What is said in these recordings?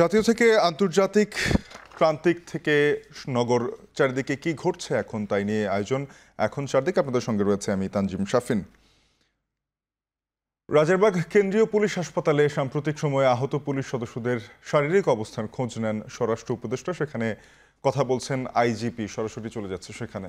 জাতীয় থেকে আন্তর্জাতিক প্রান্তিক থেকে নগর চারিদিকে কি ঘটছে এখন তাই নিয়ে আয়োজন এখন চারদিকে আপনাদের সঙ্গে রয়েছে আমি তানজিম শাফিন রাজারবাগ কেন্দ্রীয় পুলিশ হাসপাতালে সাম্প্রতিক সময়ে আহত পুলিশ সদস্যদের শারীরিক অবস্থান খোঁজ নেন স্বরাষ্ট্র উপদেষ্টা সেখানে কথা বলছেন আইজিপি সরাসরি চলে যাচ্ছে সেখানে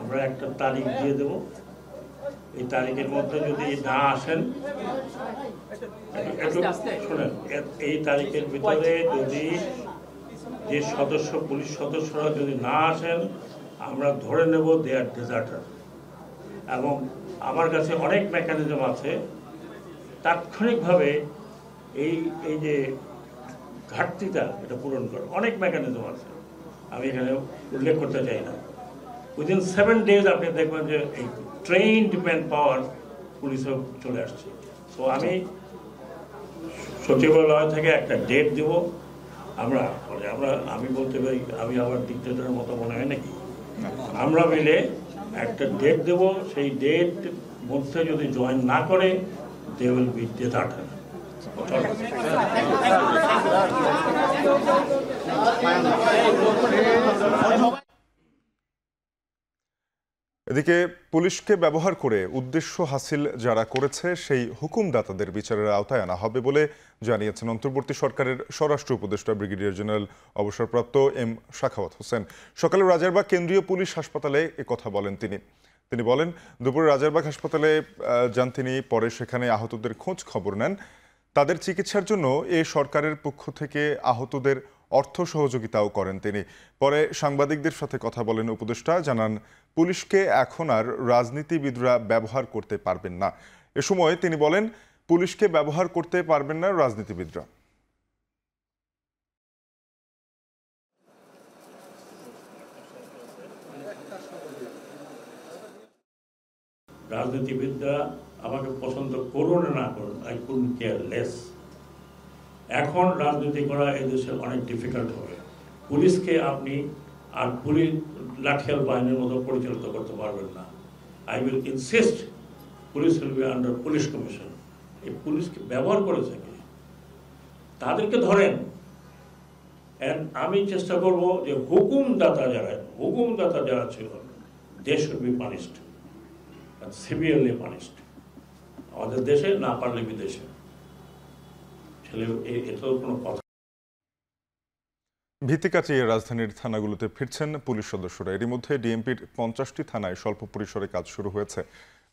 আমরা একটা তারিখ দিয়ে দেব এই তারিখের মধ্যে যদি না আসেন শোনেন এই তারিখের ভিতরে যদি যে সদস্য পুলিশ সদস্যরা যদি না আসেন আমরা ধরে নেব দে আর ডেজার্টার এবং আমার কাছে অনেক মেকানিজম আছে তাৎক্ষণিকভাবে এই এই যে ঘাটতিটা এটা পূরণ করে অনেক মেকানিজম আছে আমি এখানে উল্লেখ করতে চাই না উইদিন সেভেন ডেজ আপনি দেখবেন যে এই ট্রেন্ড ম্যান পাওয়ার পুলিশে চলে আসছে তো আমি সচিবালয় থেকে একটা ডেট দেব আমরা আমরা আমি বলতে পারি আমি আবার ডিক্টেটরের মতো মনে হয় নাকি আমরা মিলে একটা ডেট দেব সেই ডেট মধ্যে যদি জয়েন না করে দে উইল বি এদিকে পুলিশকে ব্যবহার করে উদ্দেশ্য হাসিল যারা করেছে সেই হুকুমদাতাদের বিচারের আওতায় আনা হবে বলে জানিয়েছেন অন্তর্বর্তী সরকারের স্বরাষ্ট্র উপদেষ্টা ব্রিগেডিয়ার জেনারেল অবসরপ্রাপ্ত এম শাখাওয়াত হোসেন সকালে রাজারবাগ কেন্দ্রীয় পুলিশ হাসপাতালে কথা বলেন তিনি তিনি বলেন দুপুরে রাজারবাগ হাসপাতালে যান তিনি পরে সেখানে আহতদের খোঁজ খবর নেন তাদের চিকিৎসার জন্য এ সরকারের পক্ষ থেকে আহতদের অর্থ সহযোগিতাও করেন তিনি পরে সাংবাদিকদের সাথে কথা বলেন উপদেষ্টা জানান পুলিশকে এখন আর রাজনীতিবিদরা ব্যবহার করতে পারবেন না এ সময় তিনি বলেন পুলিশকে ব্যবহার করতে পারবেন না রাজনীতিবিদরা রাজনীতিবিদরা আমাকে পছন্দ করুন না করুন আই কুন কেয়ার লেস এখন রাজনীতি করা এই দেশে অনেক ডিফিকাল্ট হবে পুলিশকে আপনি আর পুলিশ লাঠিয়াল বাহিনীর মতো পরিচালিত করতে পারবেন না I will insist police will be under police commission এই পুলিশকে ব্যবহার করেছে কি তাদেরকে ধরেন অ্যান্ড আমি চেষ্টা করব যে হুকুমদাতা যারা হুকুমদাতা যারা ছিল দেশ will be punished severely punished আমাদের দেশে না পারলে বিদেশে তাহলে ভিত্তিকা চেয়ে রাজধানীর থানাগুলোতে ফিরছেন পুলিশ সদস্যরা এরই মধ্যে ডিএমপির পঞ্চাশটি থানায় স্বল্প পরিসরে কাজ শুরু হয়েছে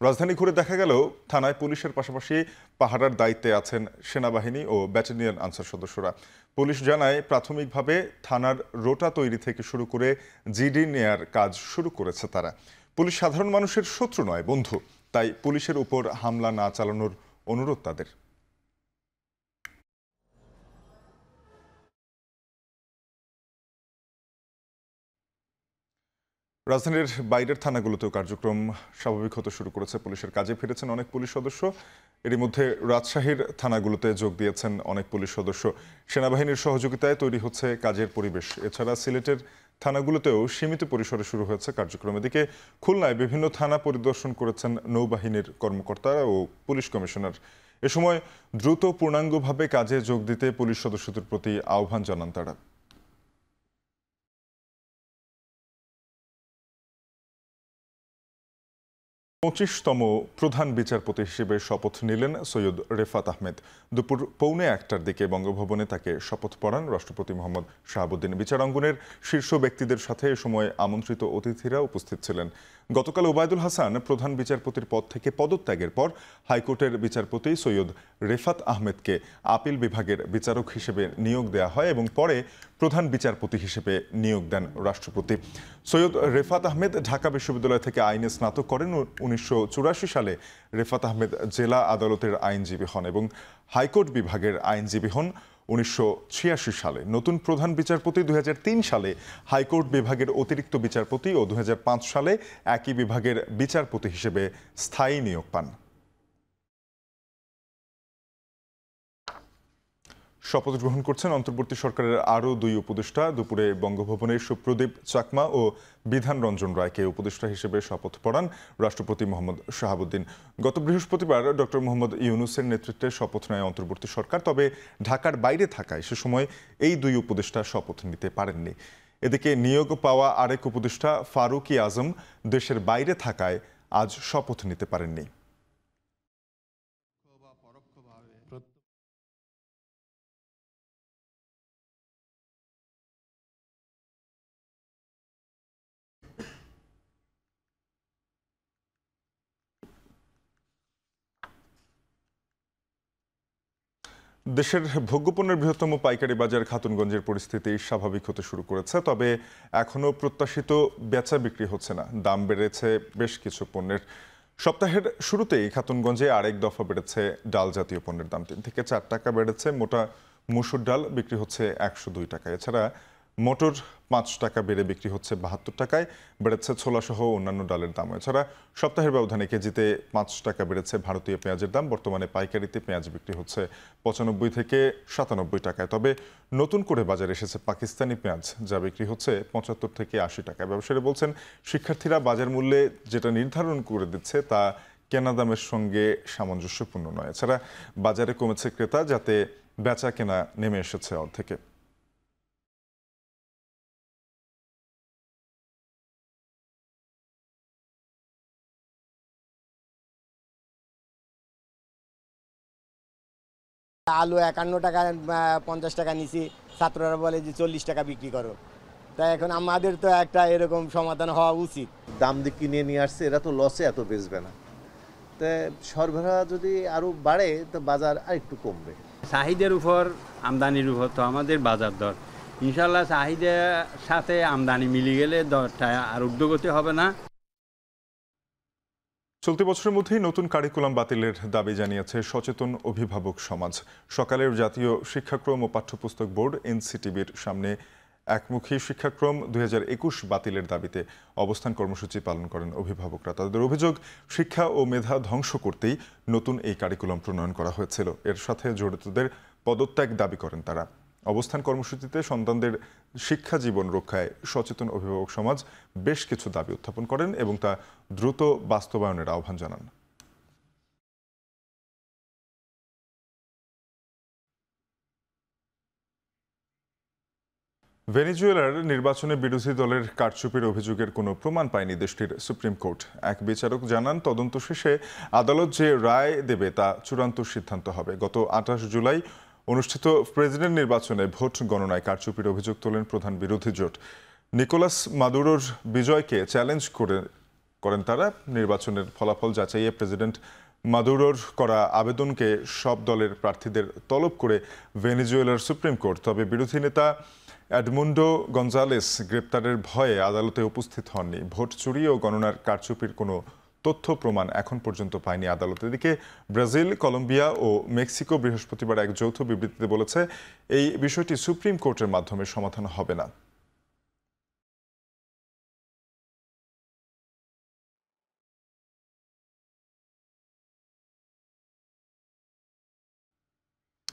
রাজধানী ঘুরে দেখা গেল থানায় পুলিশের পাশাপাশি পাহারার দায়িত্বে আছেন সেনাবাহিনী ও ব্যাটালিয়ান আনসার সদস্যরা পুলিশ জানায় প্রাথমিকভাবে থানার রোটা তৈরি থেকে শুরু করে জিডি নেয়ার কাজ শুরু করেছে তারা পুলিশ সাধারণ মানুষের শত্রু নয় বন্ধু তাই পুলিশের উপর হামলা না চালানোর অনুরোধ তাদের রাজধানীর বাইরের থানাগুলোতেও কার্যক্রম স্বাভাবিক হতে শুরু করেছে পুলিশের কাজে ফিরেছেন অনেক পুলিশ সদস্য এরই মধ্যে রাজশাহীর থানাগুলোতে যোগ দিয়েছেন অনেক পুলিশ সদস্য সেনাবাহিনীর সহযোগিতায় তৈরি হচ্ছে কাজের পরিবেশ এছাড়া সিলেটের থানাগুলোতেও সীমিত পরিসরে শুরু হয়েছে কার্যক্রম এদিকে খুলনায় বিভিন্ন থানা পরিদর্শন করেছেন নৌবাহিনীর কর্মকর্তারা ও পুলিশ কমিশনার এ সময় দ্রুত পূর্ণাঙ্গভাবে কাজে যোগ দিতে পুলিশ সদস্যদের প্রতি আহ্বান জানান তারা পঁচিশতম প্রধান বিচারপতি হিসেবে শপথ নিলেন সৈয়দ রেফাত আহমেদ দুপুর পৌনে একটার দিকে বঙ্গভবনে তাকে শপথ পড়ান রাষ্ট্রপতি মোহাম্মদ শাহাবুদ্দিন বিচারাঙ্গনের শীর্ষ ব্যক্তিদের সাথে এ সময় আমন্ত্রিত অতিথিরা উপস্থিত ছিলেন গতকাল ওবায়দুল হাসান প্রধান বিচারপতির পদ থেকে পদত্যাগের পর হাইকোর্টের বিচারপতি সৈয়দ রেফাত আহমেদকে আপিল বিভাগের বিচারক হিসেবে নিয়োগ দেওয়া হয় এবং পরে প্রধান বিচারপতি হিসেবে নিয়োগ দেন রাষ্ট্রপতি সৈয়দ রেফাত আহমেদ ঢাকা বিশ্ববিদ্যালয় থেকে আইনে স্নাতক করেন উনিশশো সালে রেফাত আহমেদ জেলা আদালতের আইনজীবী হন এবং হাইকোর্ট বিভাগের আইনজীবী হন উনিশশো সালে নতুন প্রধান বিচারপতি দু সালে হাইকোর্ট বিভাগের অতিরিক্ত বিচারপতি ও দু সালে একই বিভাগের বিচারপতি হিসেবে স্থায়ী নিয়োগ পান শপথ গ্রহণ করছেন অন্তর্বর্তী সরকারের আরও দুই উপদেষ্টা দুপুরে বঙ্গভবনে সুপ্রদীপ চাকমা ও বিধান রঞ্জন রায়কে উপদেষ্টা হিসেবে শপথ পড়ান রাষ্ট্রপতি মোহাম্মদ শাহাবুদ্দিন গত বৃহস্পতিবার ডক্টর মোহাম্মদ ইউনুসের নেতৃত্বে শপথ নেয় অন্তর্বর্তী সরকার তবে ঢাকার বাইরে থাকায় সে সময় এই দুই উপদেষ্টা শপথ নিতে পারেননি এদিকে নিয়োগ পাওয়া আরেক উপদেষ্টা ফারুকি আজম দেশের বাইরে থাকায় আজ শপথ নিতে পারেননি দেশের ভোগ্যপণ্যের বৃহত্তম পাইকারি বাজার খাতুনগঞ্জের পরিস্থিতি স্বাভাবিক হতে শুরু করেছে তবে এখনও প্রত্যাশিত বেচা বিক্রি হচ্ছে না দাম বেড়েছে বেশ কিছু পণ্যের সপ্তাহের শুরুতেই খাতুনগঞ্জে আরেক দফা বেড়েছে ডাল জাতীয় পণ্যের দাম তিন থেকে চার টাকা বেড়েছে মোটা মুসুর ডাল বিক্রি হচ্ছে একশো দুই টাকা এছাড়া মটর পাঁচ টাকা বেড়ে বিক্রি হচ্ছে বাহাত্তর টাকায় বেড়েছে ছোলাসহ অন্যান্য ডালের দাম এছাড়া সপ্তাহের ব্যবধানে কেজিতে পাঁচ টাকা বেড়েছে ভারতীয় পেঁয়াজের দাম বর্তমানে পাইকারিতে পেঁয়াজ বিক্রি হচ্ছে পঁচানব্বই থেকে সাতানব্বই টাকায় তবে নতুন করে বাজারে এসেছে পাকিস্তানি পেঁয়াজ যা বিক্রি হচ্ছে পঁচাত্তর থেকে আশি টাকায় ব্যবসায়ীরা বলছেন শিক্ষার্থীরা বাজার মূল্যে যেটা নির্ধারণ করে দিচ্ছে তা কেনা দামের সঙ্গে সামঞ্জস্যপূর্ণ নয় এছাড়া বাজারে কমেছে ক্রেতা যাতে বেচা কেনা নেমে এসেছে অর্ধেকে আলু একান্ন টাকা পঞ্চাশ টাকা নিছি ছাত্ররা বলে যে চল্লিশ টাকা বিক্রি করো তাই এখন আমাদের তো একটা এরকম সমাধান হওয়া উচিত দাম দিয়ে কিনে নিয়ে আসছে এরা তো লসে এত বেচবে না তা সরবরাহ যদি আরও বাড়ে তো বাজার আর একটু কমবে সাহিদের উপর আমদানির উপর তো আমাদের বাজার দর ইনশাল্লাহ সাহিদের সাথে আমদানি মিলিয়ে গেলে দরটা আর উদ্যোগতি হবে না চলতি বছরের মধ্যেই নতুন কারিকুলাম বাতিলের দাবি জানিয়েছে সচেতন অভিভাবক সমাজ সকালের জাতীয় শিক্ষাক্রম ও পাঠ্যপুস্তক বোর্ড এনসিটিভির সামনে একমুখী শিক্ষাক্রম দু বাতিলের দাবিতে অবস্থান কর্মসূচি পালন করেন অভিভাবকরা তাদের অভিযোগ শিক্ষা ও মেধা ধ্বংস করতেই নতুন এই কারিকুলাম প্রণয়ন করা হয়েছিল এর সাথে জড়িতদের পদত্যাগ দাবি করেন তারা অবস্থান কর্মসূচিতে সন্তানদের শিক্ষা জীবন রক্ষায় সচেতন অভিভাবক সমাজ বেশ কিছু দাবি উত্থাপন করেন এবং তা দ্রুত বাস্তবায়নের আহ্বান জানান ভেনিজুয়েলার নির্বাচনে বিরোধী দলের কারচুপির অভিযোগের কোনো প্রমাণ পায়নি দেশটির সুপ্রিম কোর্ট এক বিচারক জানান তদন্ত শেষে আদালত যে রায় দেবে তা চূড়ান্ত সিদ্ধান্ত হবে গত আঠাশ জুলাই অনুষ্ঠিত প্রেসিডেন্ট নির্বাচনে ভোট গণনায় কারচুপির অভিযোগ তোলেন প্রধান বিরোধী জোট নিকোলাস মাদুরোর বিজয়কে চ্যালেঞ্জ করে করেন তারা নির্বাচনের ফলাফল যাচাইয়ে প্রেসিডেন্ট মাদুরোর করা আবেদনকে সব দলের প্রার্থীদের তলব করে ভেনিজুয়েলার সুপ্রিম কোর্ট তবে বিরোধী নেতা অ্যাডমুন্ডো গঞ্জালেস গ্রেপ্তারের ভয়ে আদালতে উপস্থিত হননি ভোট চুরি ও গণনার কারচুপির কোনো তথ্য প্রমাণ এখন পর্যন্ত পায়নি আদালত এদিকে ব্রাজিল কলম্বিয়া ও মেক্সিকো বৃহস্পতিবার এক যৌথ বিবৃতিতে বলেছে এই বিষয়টি সুপ্রিম কোর্টের মাধ্যমে সমাধান হবে না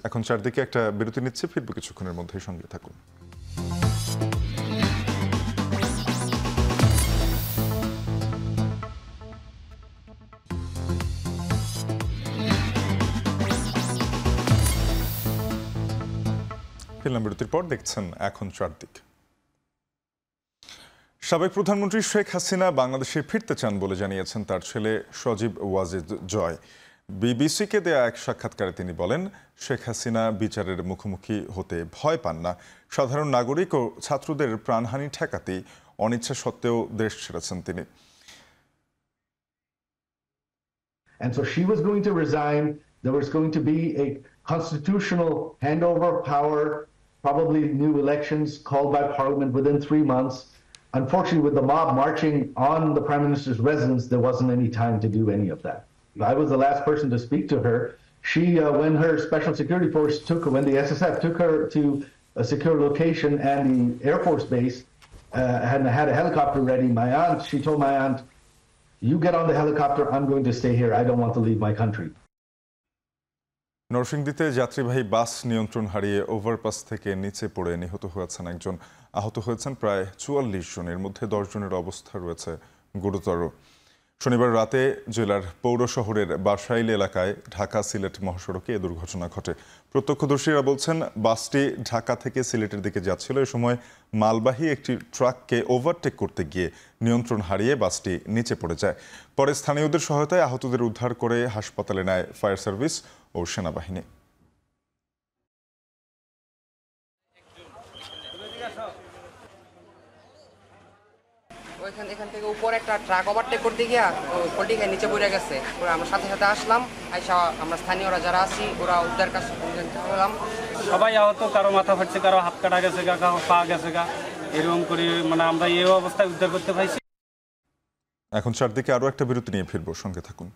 এখন চারদিকে একটা বিরতি নিচ্ছে ফিরবো কিছুক্ষণের মধ্যেই সঙ্গে থাকুন ফিল্ম বিরতির পর দেখছেন এখন চারদিক সাবেক প্রধানমন্ত্রী শেখ হাসিনা বাংলাদেশে ফিরতে চান বলে জানিয়েছেন তার ছেলে সজীব ওয়াজিদ জয় বিবিসিকে দেয়া এক সাক্ষাৎকারে তিনি বলেন শেখ হাসিনা বিচারের মুখোমুখি হতে ভয় পান না সাধারণ নাগরিক ও ছাত্রদের প্রাণহানি ঠেকাতে অনিচ্ছা সত্ত্বেও দেশ ছেড়েছেন তিনি And so she was going to resign. There was going to be a constitutional handover of power probably new elections called by parliament within three months. Unfortunately, with the mob marching on the prime minister's residence, there wasn't any time to do any of that. I was the last person to speak to her. She, uh, when her special security force took her, when the SSF took her to a secure location and the Air Force Base uh, and had a helicopter ready, my aunt, she told my aunt, You get on the helicopter, I'm going to stay here. I don't want to leave my country. নরসিংদীতে যাত্রীবাহী বাস নিয়ন্ত্রণ হারিয়ে overpass থেকে নিচে পড়ে নিহত হয়েছেন একজন আহত হয়েছেন প্রায় চুয়াল্লিশ জনের মধ্যে জনের অবস্থা রয়েছে গুরুতর শনিবার রাতে জেলার পৌর শহরের বাসাইল এলাকায় ঢাকা সিলেট মহাসড়কে এ দুর্ঘটনা ঘটে প্রত্যক্ষদর্শীরা বলছেন বাসটি ঢাকা থেকে সিলেটের দিকে যাচ্ছিল এ সময় মালবাহী একটি ট্রাককে ওভারটেক করতে গিয়ে নিয়ন্ত্রণ হারিয়ে বাসটি নিচে পড়ে যায় পরে স্থানীয়দের সহায়তায় আহতদের উদ্ধার করে হাসপাতালে নেয় ফায়ার সার্ভিস ও সেনাবাহিনী এখান থেকে একটা ট্রাক ওভারটেক করতে গিয়া খেয়ে নিচে পড়ে গেছে আমরা সাথে সাথে আসলাম আইসা আমরা স্থানীয়রা যারা আছি ওরা উদ্ধার কাজ সবাই আহত কারো মাথা ফাটছে কারো হাত কাটা গেছে গা কারো পা গেছে গা এরকম করে মানে আমরা এই অবস্থায় উদ্ধার করতে পারছি এখন চারদিকে আরও একটা বিরতি নিয়ে ফিরবো সঙ্গে থাকুন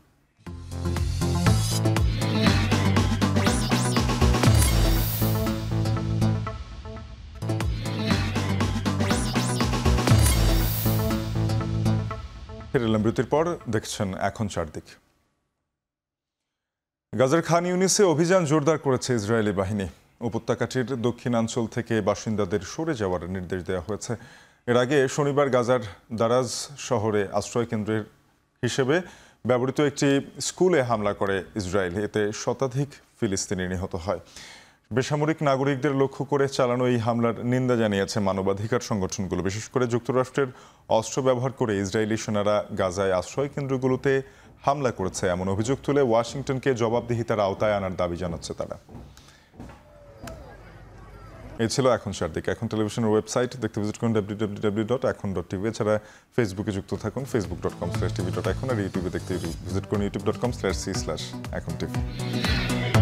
ফিরে এলাম বিরতির পর দেখছেন এখন চারদিক গাজার খান ইউনিসে অভিযান জোরদার করেছে ইসরায়েলি বাহিনী উপত্যকাটির দক্ষিণাঞ্চল থেকে বাসিন্দাদের সরে যাওয়ার নির্দেশ দেওয়া হয়েছে এর আগে শনিবার গাজার দারাজ শহরে আশ্রয়কেন্দ্রের হিসেবে ব্যবহৃত একটি স্কুলে হামলা করে ইসরায়েল এতে শতাধিক ফিলিস্তিনি নিহত হয় বেসামরিক নাগরিকদের লক্ষ্য করে চালানো এই হামলার নিন্দা জানিয়েছে মানবাধিকার সংগঠনগুলো বিশেষ করে যুক্তরাষ্ট্রের অস্ত্র ব্যবহার করে ইসরায়েলি সেনারা গাজায় আশ্রয় কেন্দ্রগুলোতে হামলা করেছে এমন অভিযোগ তুলে ওয়াশিংটনকে জবাবদিহিতার আওতায় আনার দাবি জানাচ্ছে তারা এ ছিল এখন সার্দিক এখন টেলিভিশনের ওয়েবসাইট দেখতে ভিজিট করুন W dot Ekhon dot TV এছাড়া ফেসবুকে যুক্ত থাকুন Facebook dot com slash TV dot Ekhon আর ইউটিউবে দেখতে ভিজিট করুন YouTube dot com slash C slash Ekhon TV